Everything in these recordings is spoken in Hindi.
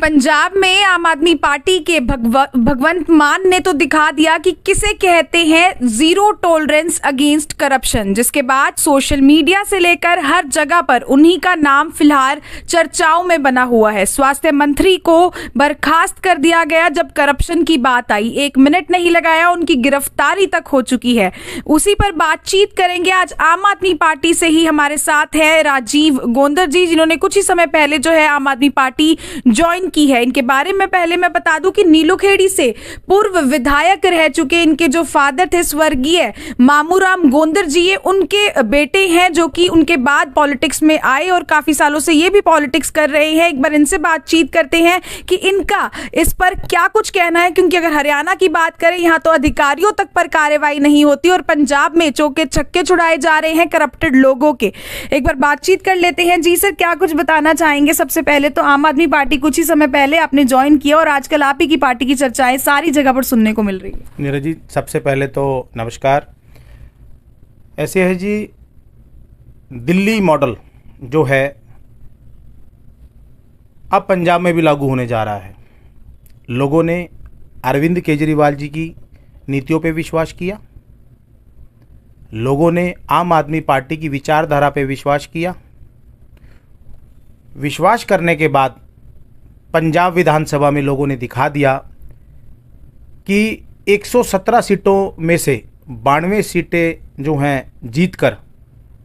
पंजाब में आम आदमी पार्टी के भगवंत मान ने तो दिखा दिया कि किसे कहते हैं जीरो टॉलरेंस अगेंस्ट करप्शन जिसके बाद सोशल मीडिया से लेकर हर जगह पर उन्हीं का नाम फिलहाल चर्चाओं में बना हुआ है स्वास्थ्य मंत्री को बर्खास्त कर दिया गया जब करप्शन की बात आई एक मिनट नहीं लगाया उनकी गिरफ्तारी तक हो चुकी है उसी पर बातचीत करेंगे आज आम आदमी पार्टी से ही हमारे साथ है राजीव गोंदर जी जिन्होंने कुछ ही समय पहले जो है आम आदमी पार्टी ज्वाइन मांग की है इनके बारे में पहले मैं बता दूं कि नीलूखेड़ी से पूर्व विधायक रह चुके इनके जो फादर थे स्वर्गीय मामूराम गोंदर जी ये उनके बेटे हैं जो कि उनके बाद पॉलिटिक्स में आए और काफ़ी सालों से ये भी पॉलिटिक्स कर रहे हैं एक बार इनसे बातचीत करते हैं कि इनका इस पर क्या कुछ कहना है क्योंकि अगर हरियाणा की बात करें यहाँ तो अधिकारियों तक पर कार्रवाई नहीं होती और पंजाब में चौके छक्के छुड़ाए जा रहे हैं करप्टेड लोगों के एक बार बातचीत कर लेते हैं जी सर क्या कुछ बताना चाहेंगे सबसे पहले तो आम आदमी पार्टी कुछ ही समय पहले आपने ज्वाइन किया और आजकल आप ही की पार्टी की चर्चाएं सारी जगह पर सुनने को मिल रही है नीरज जी सबसे पहले तो नमस्कार ऐसे है जी दिल्ली मॉडल जो है अब पंजाब में भी लागू होने जा रहा है लोगों ने अरविंद केजरीवाल जी की नीतियों पर विश्वास किया लोगों ने आम आदमी पार्टी की विचारधारा पर विश्वास किया विश्वास करने के बाद पंजाब विधानसभा में लोगों ने दिखा दिया कि 117 सीटों में से बानवे सीटें जो हैं जीतकर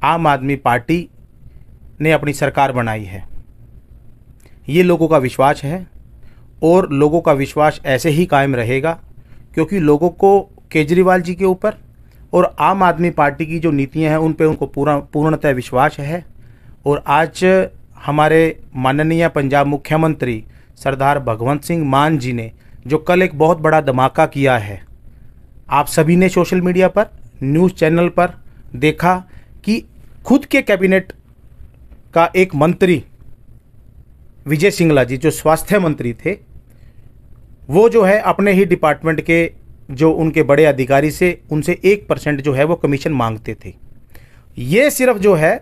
आम आदमी पार्टी ने अपनी सरकार बनाई है ये लोगों का विश्वास है और लोगों का विश्वास ऐसे ही कायम रहेगा क्योंकि लोगों को केजरीवाल जी के ऊपर और आम आदमी पार्टी की जो नीतियां हैं उन पर उनको पूरा पूर्णतः विश्वास है और आज हमारे माननीय पंजाब मुख्यमंत्री सरदार भगवंत सिंह मान जी ने जो कल एक बहुत बड़ा धमाका किया है आप सभी ने सोशल मीडिया पर न्यूज़ चैनल पर देखा कि खुद के कैबिनेट का एक मंत्री विजय सिंगला जी जो स्वास्थ्य मंत्री थे वो जो है अपने ही डिपार्टमेंट के जो उनके बड़े अधिकारी से उनसे एक परसेंट जो है वो कमीशन मांगते थे ये सिर्फ जो है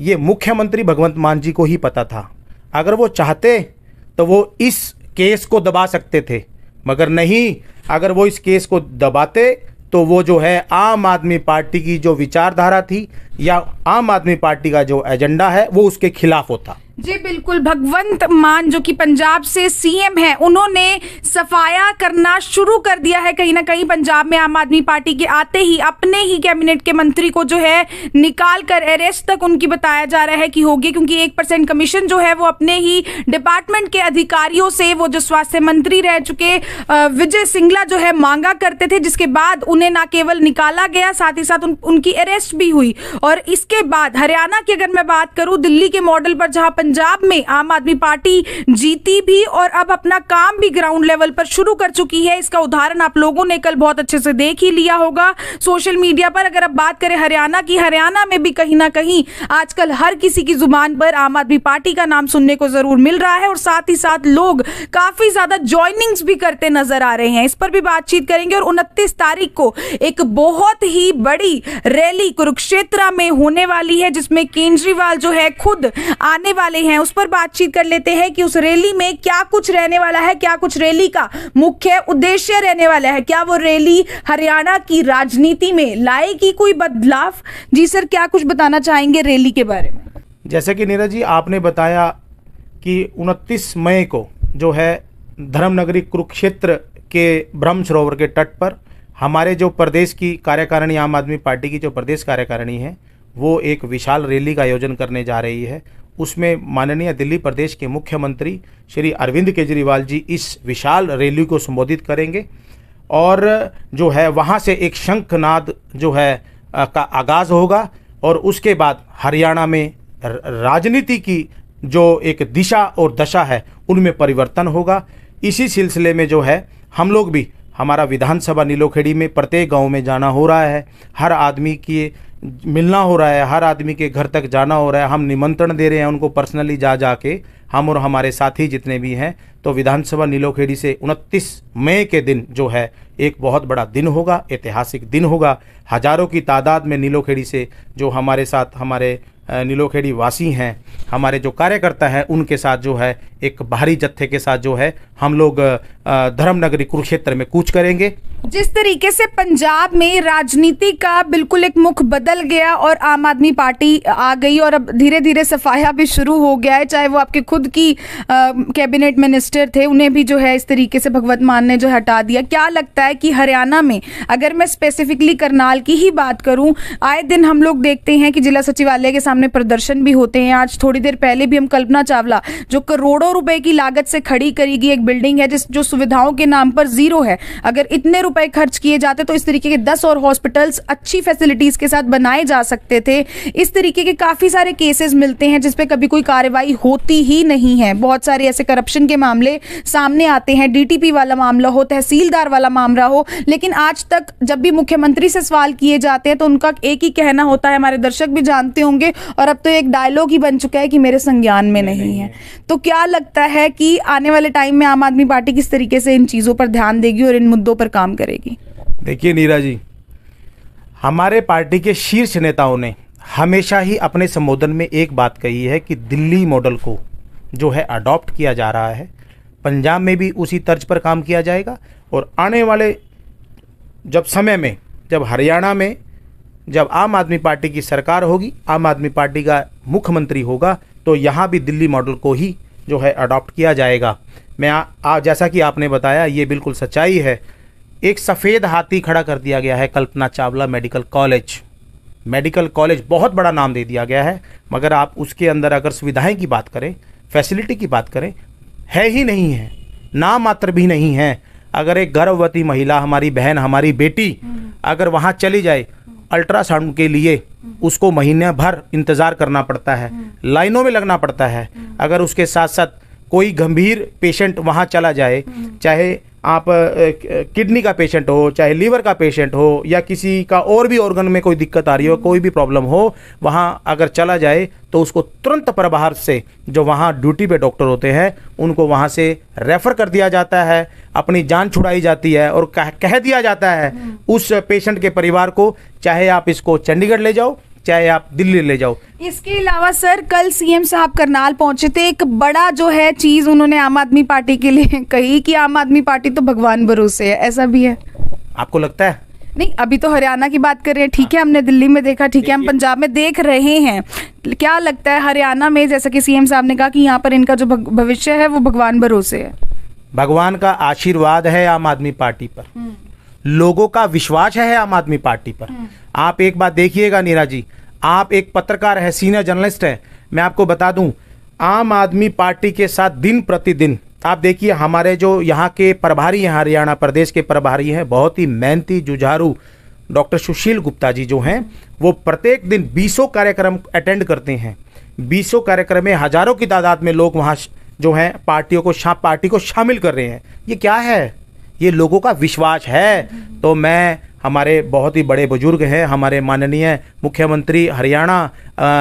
ये मुख्यमंत्री भगवंत मान जी को ही पता था अगर वो चाहते तो वो इस केस को दबा सकते थे मगर नहीं अगर वो इस केस को दबाते तो वो जो है आम आदमी पार्टी की जो विचारधारा थी या आम आदमी पार्टी का जो एजेंडा है वो उसके खिलाफ होता जी बिल्कुल भगवंत मान जो कि पंजाब से सीएम हैं उन्होंने सफाया करना शुरू कर दिया है कहीं ना कहीं पंजाब में आम आदमी पार्टी के आते ही अपने ही कैबिनेट के मंत्री को जो है निकाल कर अरेस्ट तक उनकी बताया जा रहा है कि होगी क्योंकि एक परसेंट कमीशन जो है वो अपने ही डिपार्टमेंट के अधिकारियों से वो जो स्वास्थ्य मंत्री रह चुके विजय सिंगला जो है मांगा करते थे जिसके बाद उन्हें ना केवल निकाला गया साथ ही साथ उन, उनकी अरेस्ट भी हुई और इसके बाद हरियाणा की अगर मैं बात करूं दिल्ली के मॉडल पर जहां पंजाब में आम आदमी पार्टी जीती भी और अब अपना काम भी ग्राउंड लेवल पर शुरू कर चुकी है इसका उदाहरण आप लोगों ने कल बहुत अच्छे से देख ही लिया होगा सोशल मीडिया पर अगर आप बात करें हरियाणा की हरियाणा में भी कहीं ना कहीं आजकल हर किसी की जुबान पर आम आदमी पार्टी का नाम सुनने को जरूर मिल रहा है और साथ ही साथ लोग काफी ज्यादा ज्वाइनिंग्स भी करते नजर आ रहे हैं इस पर भी बातचीत करेंगे और उनतीस तारीख को एक बहुत ही बड़ी रैली कुरुक्षेत्र में होने वाली है जिसमें केजरीवाल जो है खुद आने वाले हैं उस पर बातचीत कर लेते हैं कि उस रैली में क्या कुछ रहने वाला है क्या कुछ रैली का मुख्य उद्देश्य रहने वाला है क्या वो रैली हरियाणा की राजनीति में लाएगी कोई बदलाव जी सर क्या कुछ बताना चाहेंगे रैली के बारे में जैसे कि नीरज जी आपने बताया कि 29 मई को जो है धर्मनगरी कुरुक्षेत्र के ब्रह्म सरोवर के तट पर हमारे जो प्रदेश की कार्यकारिणी आम आदमी पार्टी की जो प्रदेश कार्यकारिणी है वो एक विशाल रैली का आयोजन करने जा रही है उसमें माननीय दिल्ली प्रदेश के मुख्यमंत्री श्री अरविंद केजरीवाल जी इस विशाल रैली को संबोधित करेंगे और जो है वहाँ से एक शंखनाद जो है आ, का आगाज़ होगा और उसके बाद हरियाणा में राजनीति की जो एक दिशा और दशा है उनमें परिवर्तन होगा इसी सिलसिले में जो है हम लोग भी हमारा विधानसभा नीलोखेड़ी में प्रत्येक गांव में जाना हो रहा है हर आदमी की मिलना हो रहा है हर आदमी के घर तक जाना हो रहा है हम निमंत्रण दे रहे हैं उनको पर्सनली जा जा के हम और हमारे साथी जितने भी हैं तो विधानसभा नीलोखेड़ी से 29 मई के दिन जो है एक बहुत बड़ा दिन होगा ऐतिहासिक दिन होगा हजारों की तादाद में नीलोखेड़ी से जो हमारे साथ हमारे नीलोखेड़ी वासी हैं हमारे जो कार्यकर्ता हैं उनके साथ जो है एक भारी जत्थे के साथ जो है हम लोग धर्मनगरी कुरुक्षेत्र में कूच करेंगे जिस तरीके से पंजाब में राजनीति का बिल्कुल एक मुख बदल गया और आम आदमी पार्टी आ गई और अब धीरे धीरे सफाया भी शुरू हो गया है चाहे वो आपके खुद की कैबिनेट मिनिस्टर थे उन्हें भी जो है इस तरीके से भगवत मान ने जो हटा दिया क्या लगता है कि हरियाणा में अगर मैं स्पेसिफिकली करनाल की ही बात करूं आए दिन हम लोग देखते हैं कि जिला सचिवालय के सामने प्रदर्शन भी होते हैं आज थोड़ी देर पहले भी हम कल्पना चावला जो करोड़ों करोड़ों रुपए की लागत से खड़ी करेगी एक बिल्डिंग है जिस जो सुविधाओं के नाम पर जीरो है अगर इतने रुपए खर्च किए जाते तो इस तरीके के दस और हॉस्पिटल्स अच्छी फैसिलिटीज के साथ बनाए जा सकते थे इस तरीके के काफी सारे केसेस मिलते हैं जिसपे कभी कोई कार्रवाई होती ही नहीं है बहुत सारे ऐसे करप्शन के मामले सामने आते हैं डीटीपी वाला मामला हो तहसीलदार वाला मामला हो लेकिन आज तक जब भी मुख्यमंत्री से सवाल किए जाते हैं तो उनका एक ही कहना होता है हमारे दर्शक भी जानते होंगे और अब तो एक डायलॉग ही बन चुका है कि मेरे संज्ञान में नहीं, नहीं, नहीं है तो क्या लग लगता है कि आने वाले टाइम में आम आदमी पार्टी किस तरीके से इन चीज़ों पर ध्यान देगी और इन मुद्दों पर काम करेगी देखिए नीरा जी हमारे पार्टी के शीर्ष नेताओं ने हमेशा ही अपने संबोधन में एक बात कही है कि दिल्ली मॉडल को जो है अडॉप्ट किया जा रहा है पंजाब में भी उसी तर्ज पर काम किया जाएगा और आने वाले जब समय में जब हरियाणा में जब आम आदमी पार्टी की सरकार होगी आम आदमी पार्टी का मुख्यमंत्री होगा तो यहाँ भी दिल्ली मॉडल को ही जो है अडॉप्ट किया जाएगा मैं आ, आ, जैसा कि आपने बताया ये बिल्कुल सच्चाई है एक सफ़ेद हाथी खड़ा कर दिया गया है Kalpana Chawla medical college medical college बहुत बड़ा नाम दे दिया गया है मगर आप उसके अंदर अगर सुविधाएं की बात करें फैसिलिटी की बात करें है ही नहीं है नाम मात्र भी नहीं है अगर एक गर्भवती महिला हमारी बहन हमारी बेटी हम्म। अगर वहाँ चली जाए अल्ट्रासाउंड के लिए उसको महीने भर इंतज़ार करना पड़ता है हम्म। लाइनों में लगना पड़ता है हम्म। अगर उसके साथ साथ कोई गंभीर पेशेंट वहाँ चला जाए चाहे आप किडनी का पेशेंट हो चाहे लीवर का पेशेंट हो या किसी का और भी ऑर्गन में कोई दिक्कत आ रही हो कोई भी प्रॉब्लम हो वहाँ अगर चला जाए तो उसको तुरंत प्रभार से जो वहाँ ड्यूटी पे डॉक्टर होते हैं उनको वहाँ से रेफ़र कर दिया जाता है अपनी जान छुड़ाई जाती है और कह, कह दिया जाता है हम्म। उस पेशेंट के परिवार को चाहे आप इसको चंडीगढ़ ले जाओ चाहे आप दिल्ली ले जाओ इसके अलावा सर कल सीएम साहब करनाल पहुंचे थे एक बड़ा जो है चीज उन्होंने आम आदमी पार्टी के लिए कही कि आम आदमी पार्टी तो भगवान भरोसे है ऐसा भी है आपको लगता है नहीं अभी तो हरियाणा की बात कर रहे हैं ठीक है हमने दिल्ली में देखा ठीक है हम पंजाब में देख रहे हैं क्या लगता है हरियाणा में जैसा कि सीएम साहब ने कहा कि यहाँ पर इनका जो भविष्य है वो भगवान भरोसे है भगवान का आशीर्वाद है आम आदमी पार्टी पर हम्म। लोगों का विश्वास है आम आदमी पार्टी पर हम्म। आप एक बात देखिएगा नीरा जी आप एक पत्रकार है सीनियर जर्नलिस्ट है मैं आपको बता दूं आम आदमी पार्टी के साथ दिन प्रतिदिन आप देखिए हमारे जो यहाँ के प्रभारी हैं हरियाणा प्रदेश के प्रभारी हैं बहुत ही मेहनती जुझारू डॉक्टर सुशील गुप्ता जी जो हैं वो प्रत्येक दिन बीसों कार्यक्रम अटेंड करते हैं बीसों कार्यक्रम में हजारों की तादाद में लोग वहाँ जो हैं पार्टियों को पार्टी को शामिल कर रहे हैं ये क्या है ये लोगों का विश्वास है तो मैं हमारे बहुत ही बड़े बुजुर्ग हैं हमारे माननीय मुख्यमंत्री हरियाणा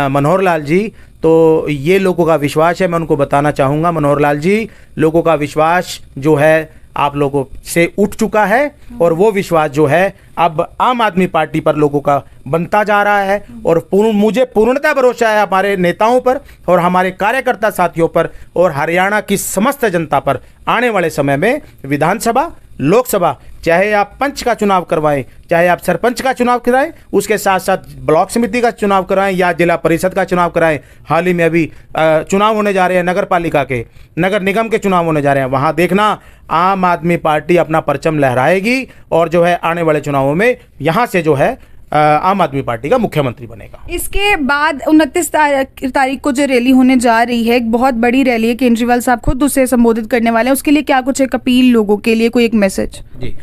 मनोहर लाल जी तो ये लोगों का विश्वास है मैं उनको बताना चाहूँगा मनोहर लाल जी लोगों का विश्वास जो है आप लोगों से उठ चुका है और वो विश्वास जो है अब आम आदमी पार्टी पर लोगों का बनता जा रहा है और पूर्ण मुझे पूर्णतः भरोसा है हमारे नेताओं पर और हमारे कार्यकर्ता साथियों पर और हरियाणा की समस्त जनता पर आने वाले समय में विधानसभा लोकसभा चाहे आप पंच का चुनाव करवाएं चाहे आप सरपंच का चुनाव कराएं उसके साथ साथ ब्लॉक समिति का चुनाव कराएं या जिला परिषद का चुनाव कराएं हाल ही में अभी चुनाव होने जा रहे हैं नगर पालिका के नगर निगम के चुनाव होने जा रहे हैं वहां देखना आम आदमी पार्टी अपना परचम लहराएगी और जो है आने वाले चुनावों में यहाँ से जो है आम आदमी पार्टी का मुख्यमंत्री बनेगा इसके बाद उनतीस तारीख को जो रैली होने जा रही है एक बहुत बड़ी रैली है केजरीवाल साहब खुद उसे संबोधित करने वाले हैं उसके लिए क्या कुछ एक अपील लोगों के लिए कोई एक मैसेज जी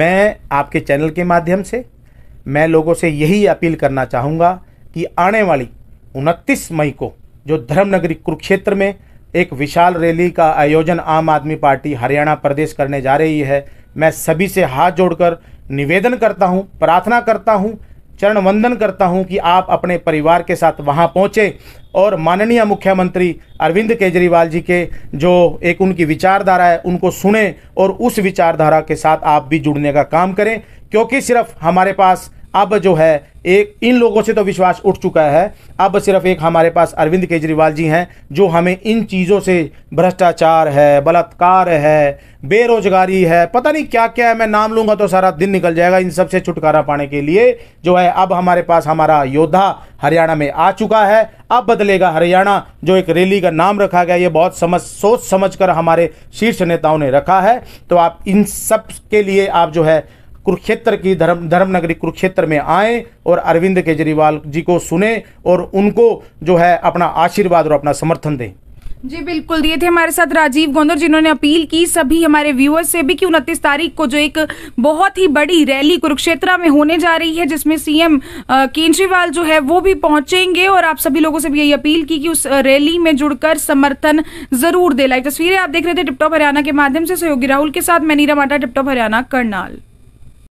मैं आपके चैनल के माध्यम से मैं लोगों से यही अपील करना चाहूँगा कि आने वाली उनतीस मई को जो धर्मनगरी कुरुक्षेत्र में एक विशाल रैली का आयोजन आम आदमी पार्टी हरियाणा प्रदेश करने जा रही है मैं सभी से हाथ जोड़कर निवेदन करता हूं, प्रार्थना करता हूं चरण वंदन करता हूं कि आप अपने परिवार के साथ वहां पहुंचे और माननीय मुख्यमंत्री अरविंद केजरीवाल जी के जो एक उनकी विचारधारा है उनको सुने और उस विचारधारा के साथ आप भी जुड़ने का काम करें क्योंकि सिर्फ हमारे पास अब जो है एक इन लोगों से तो विश्वास उठ चुका है अब सिर्फ एक हमारे पास अरविंद केजरीवाल जी हैं जो हमें इन चीज़ों से भ्रष्टाचार है बलात्कार है बेरोजगारी है पता नहीं क्या क्या है मैं नाम लूँगा तो सारा दिन निकल जाएगा इन सब से छुटकारा पाने के लिए जो है अब हमारे पास हमारा योद्धा हरियाणा में आ चुका है अब बदलेगा हरियाणा जो एक रैली का नाम रखा गया ये बहुत समझ सोच समझ कर हमारे शीर्ष नेताओं ने रखा है तो आप इन सब के लिए आप जो है कुरुक्षेत्र की धर्म धर्मनगरी कुरुक्षेत्र में आए और अरविंद केजरीवाल जी को सुने और उनको जो है अपना आशीर्वाद और अपना समर्थन दें जी बिल्कुल दिए थे हमारे साथ राजीव गोंदर जिन्होंने अपील की सभी हमारे व्यूअर्स से भी कि उनतीस तारीख को जो एक बहुत ही बड़ी रैली कुरुक्षेत्र में होने जा रही है जिसमें सीएम केजरीवाल जो है वो भी पहुंचेंगे और आप सभी लोगों से भी यही अपील की कि उस रैली में जुड़कर समर्थन जरूर दे लाइव तस्वीरें आप देख रहे थे टिपटॉप हरियाणा के माध्यम से सहयोगी राहुल के साथ मैं नीरा माटा टिपटॉप हरियाणा करनाल